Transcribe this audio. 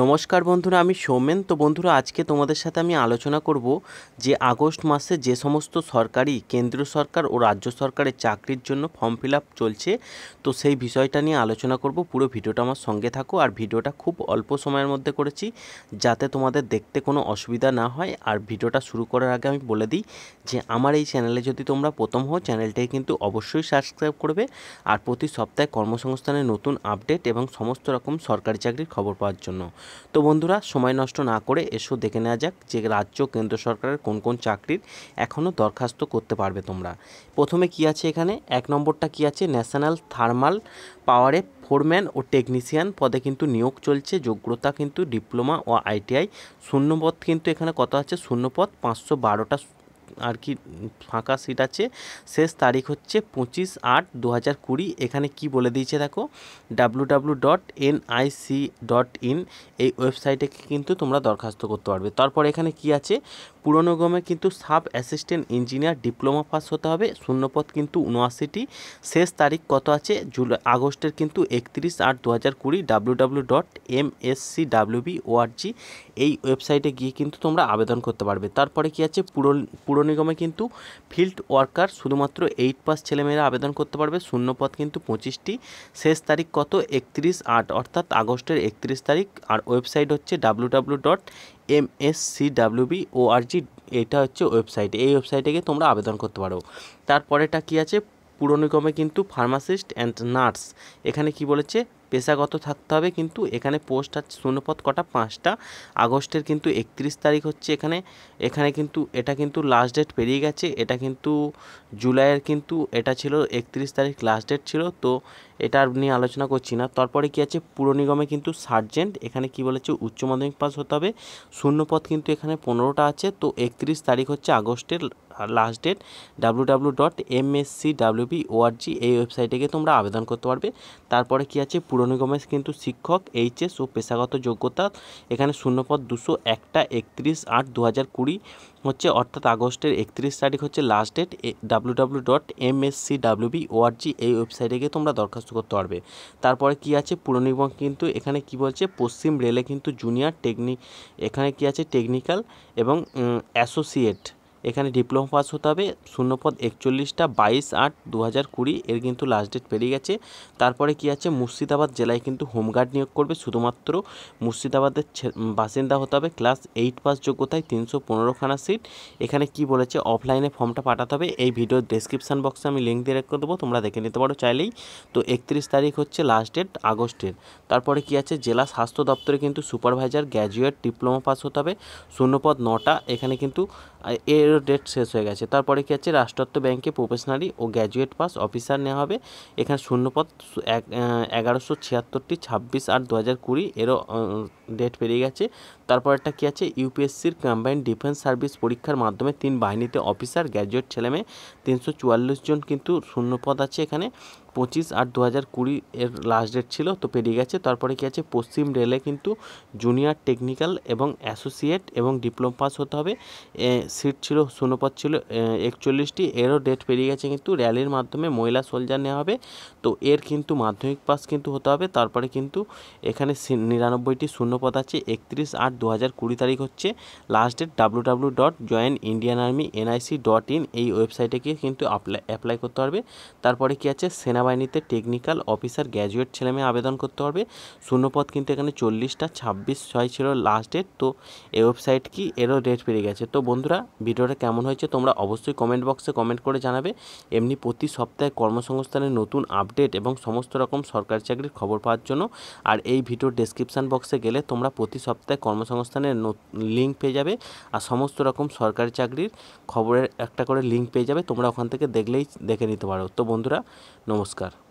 নমস্কার বন্ধুরা আমি সৌমেন তো বন্ধুরা আজকে তোমাদের সাথে আমি আলোচনা করব যে আগস্ট মাসে যে সমস্ত সরকারি কেন্দ্র সরকার ও রাজ্য সরকারের চাকরির জন্য ফর্ম ফিল চলছে তো সেই বিষয়টা নিয়ে আলোচনা করব পুরো ভিডিওটা আমার সঙ্গে থাকো আর ভিডিওটা খুব অল্প সময়ের মধ্যে করেছি যাতে তোমাদের দেখতে কোনো অসুবিধা না হয় আর ভিডিওটা শুরু করার আগে আমি বলে দিই যে আমার এই চ্যানেলে যদি তোমরা প্রথম হও চ্যানেলটাকে কিন্তু অবশ্যই সাবস্ক্রাইব করবে আর প্রতি সপ্তাহে কর্মসংস্থানের নতুন আপডেট এবং সমস্ত রকম সরকারি চাকরির খবর পাওয়ার জন্য তো বন্ধুরা সময় নষ্ট না করে এসো দেখে নেওয়া যাক যে রাজ্য কেন্দ্র সরকারের কোন কোন চাকরির এখনও দরখাস্ত করতে পারবে তোমরা প্রথমে কি আছে এখানে এক নম্বরটা কি আছে ন্যাশনাল থার্মাল পাওয়ারে ফোরম্যান ও টেকনিশিয়ান পদে কিন্তু নিয়োগ চলছে যোগ্যতা কিন্তু ডিপ্লোমা ও আইটিআই শূন্যপদ কিন্তু এখানে কত আছে শূন্যপদ পাঁচশো বারোটা আর কি ফাঁকা সিট আছে শেষ তারিখ হচ্ছে পঁচিশ আট দু হাজার কুড়ি এখানে কি বলে দিয়েছে দেখো W W dot N dot in এই ওয়েবসাইটে কিন্তু তোমরা দরখাস্ত করতে পারবে তারপর এখানে কি আছে পুরনো গমে কিন্তু sub assistant engineer diploma pass হতে হবে শূন্যপদ কিন্তু উনআশিটি শেষ তারিখ কত আছে জুলাই আগস্টের কিন্তু একত্রিশ আট দু হাজার কুড়ি W W dot M S C W O R G এই ওয়েবসাইটে গিয়ে কিন্তু তোমরা আবেদন করতে পারবে তারপরে কি আছে পুরো পৌর নিগমে কিন্তু ফিল্ড ওয়ার্কার শুধুমাত্র এইট পাস ছেলেমেয়েরা আবেদন করতে পারবে শূন্য পদ কিন্তু পঁচিশটি শেষ তারিখ কত একত্রিশ আট অর্থাৎ আগস্টের একত্রিশ তারিখ আর ওয়েবসাইট হচ্ছে W W dot M S C R G এটা হচ্ছে ওয়েবসাইট এই ওয়েবসাইটে গিয়ে তোমরা আবেদন করতে পারো তারপরেটা কি আছে পুরনিগমে কিন্তু ফার্মাসিস্ট অ্যান্ড নার্স এখানে কি বলেছে পেশাগত থাকতে হবে কিন্তু এখানে পোস্ট আছে শূন্যপদ কটা পাঁচটা আগস্টের কিন্তু একত্রিশ তারিখ হচ্ছে এখানে এখানে কিন্তু এটা কিন্তু লাস্ট ডেট পেরিয়ে গেছে এটা কিন্তু জুলাইয়ের কিন্তু এটা ছিল একত্রিশ তারিখ লাস্ট ডেট ছিল তো এটা নিয়ে আলোচনা করছি না তারপরে কি আছে পুর নিগমে কিন্তু সার্জেন্ট এখানে কি বলেছে উচ্চ মাধ্যমিক পাস হতে হবে শূন্যপদ কিন্তু এখানে পনেরোটা আছে তো একত্রিশ তারিখ হচ্ছে আগস্টের last date W W dot M S C W B O R G এই ওয়েবসাইটে গিয়ে তোমরা আবেদন করতে পারবে তারপরে কি আছে পুর পুরনিগমের কিন্তু শিক্ষক এইচএস ও পেশাগত যোগ্যতা এখানে শূন্যপদ দুশো একটা একত্রিশ আট দু হাজার কুড়ি হচ্ছে অর্থাৎ আগস্টের একত্রিশ তারিখ হচ্ছে last date W W dot M S C S W B O R G এই ওয়েবসাইটে গিয়ে তোমরা দরখাস্ত করতে পারবে তারপরে কি আছে পুরনিগম কিন্তু এখানে কি বলছে পশ্চিম রেলে কিন্তু জুনিয়র টেকনিক এখানে কি আছে টেকনিক্যাল এবং অ্যাসোসিয়েট এখানে ডিপ্লোমা পাস হতে হবে শূন্যপদ একচল্লিশটা বাইশ আট দু হাজার কুড়ি এর কিন্তু লাস্ট ডেট পেরিয়ে গেছে তারপরে কি আছে মুর্শিদাবাদ জেলায় কিন্তু হোমগার্ড নিয়োগ করবে শুধুমাত্র মুর্শিদাবাদের বাসিন্দা হতে হবে ক্লাস এইট পাস যোগ্যতায় তিনশো পনেরোখানা সিট এখানে কি বলেছে অফলাইনে ফর্মটা পাঠাতে হবে এই ভিডিওর ডেসক্রিপশান বক্সে আমি লিঙ্ক দিয়ে রেখে দেবো তোমরা দেখে নিতে পারো চাইলেই তো একত্রিশ তারিখ হচ্ছে লাস্ট ডেট আগস্টের তারপরে কি আছে জেলা স্বাস্থ্য দপ্তরে কিন্তু সুপারভাইজার গ্র্যাজুয়েট ডিপ্লোমা পাস হতে হবে শূন্যপদ নটা এখানে কিন্তু এর এরও ডেট শেষ হয়ে গেছে তারপরে কী আছে রাষ্ট্রত্ব ব্যাংকে প্রফেশনালি ও গ্র্যাজুয়েট পাস অফিসার নেওয়া হবে এখানে শূন্যপদ এগারোশো ছিয়াত্তরটি ছাব্বিশ আট দু হাজার কুড়ি এরও ডেট পেরিয়ে গেছে তারপর একটা কী আছে ইউপিএসসির কম্বাইন্ড ডিফেন্স সার্ভিস পরীক্ষার মাধ্যমে তিন বাহিনীতে অফিসার গ্র্যাজুয়েট ছেলেমেয়ে তিনশো চুয়াল্লিশ জন কিন্তু শূন্যপদ আছে এখানে পঁচিশ আট দু হাজার কুড়ি এর লাস্ট ডেট ছিল তো পেরিয়ে গেছে তারপরে কী আছে পশ্চিম রেলে কিন্তু জুনিয়র টেকনিক্যাল এবং অ্যাসোসিয়েট এবং ডিপ্লোমা পাস হতে হবে সিট ছিল শূন্যপদ ছিল একচল্লিশটি এরও ডেট পেরিয়ে গেছে কিন্তু র্যালির মাধ্যমে মহিলা সোলজার নেওয়া হবে তো এর কিন্তু মাধ্যমিক পাস কিন্তু হতে হবে তারপরে কিন্তু এখানে নিরানব্বইটি শূন্যপদ আছে একত্রিশ আট দু হাজার কুড়ি তারিখ হচ্ছে last date W W dot join Indian army NIC dot in এই ওয়েবসাইটে গিয়ে কিন্তু অ্যাপ্লাই অ্যাপ্লাই করতে পারবে তারপরে কী আছে সেনা সেনাবাহিনীতে টেকনিক্যাল অফিসার গ্র্যাজুয়েট ছেলে মেয়ে আবেদন করতে পারবে শূন্যপদ কিন্তু এখানে চল্লিশটা ছাব্বিশ ছয় ছিল লাস্ট ডেট তো এই ওয়েবসাইট কি এরও ডেট পেরিয়ে গেছে তো বন্ধুরা ভিডিওটা কেমন হয়েছে তোমরা অবশ্যই কমেন্ট বক্সে কমেন্ট করে জানাবে এমনি প্রতি সপ্তাহে কর্মসংস্থানের নতুন আপডেট এবং সমস্ত রকম সরকারি চাকরির খবর পাওয়ার জন্য আর এই ভিডিওর ডেসক্রিপশান বক্সে গেলে তোমরা প্রতি সপ্তাহে কর্মসংস্থানের লিঙ্ক পেয়ে যাবে আর সমস্ত রকম সরকারি চাকরির খবরের একটা করে লিঙ্ক পেয়ে যাবে তোমরা ওখান থেকে দেখলেই দেখে নিতে পারো তো বন্ধুরা নমস্কার buscar.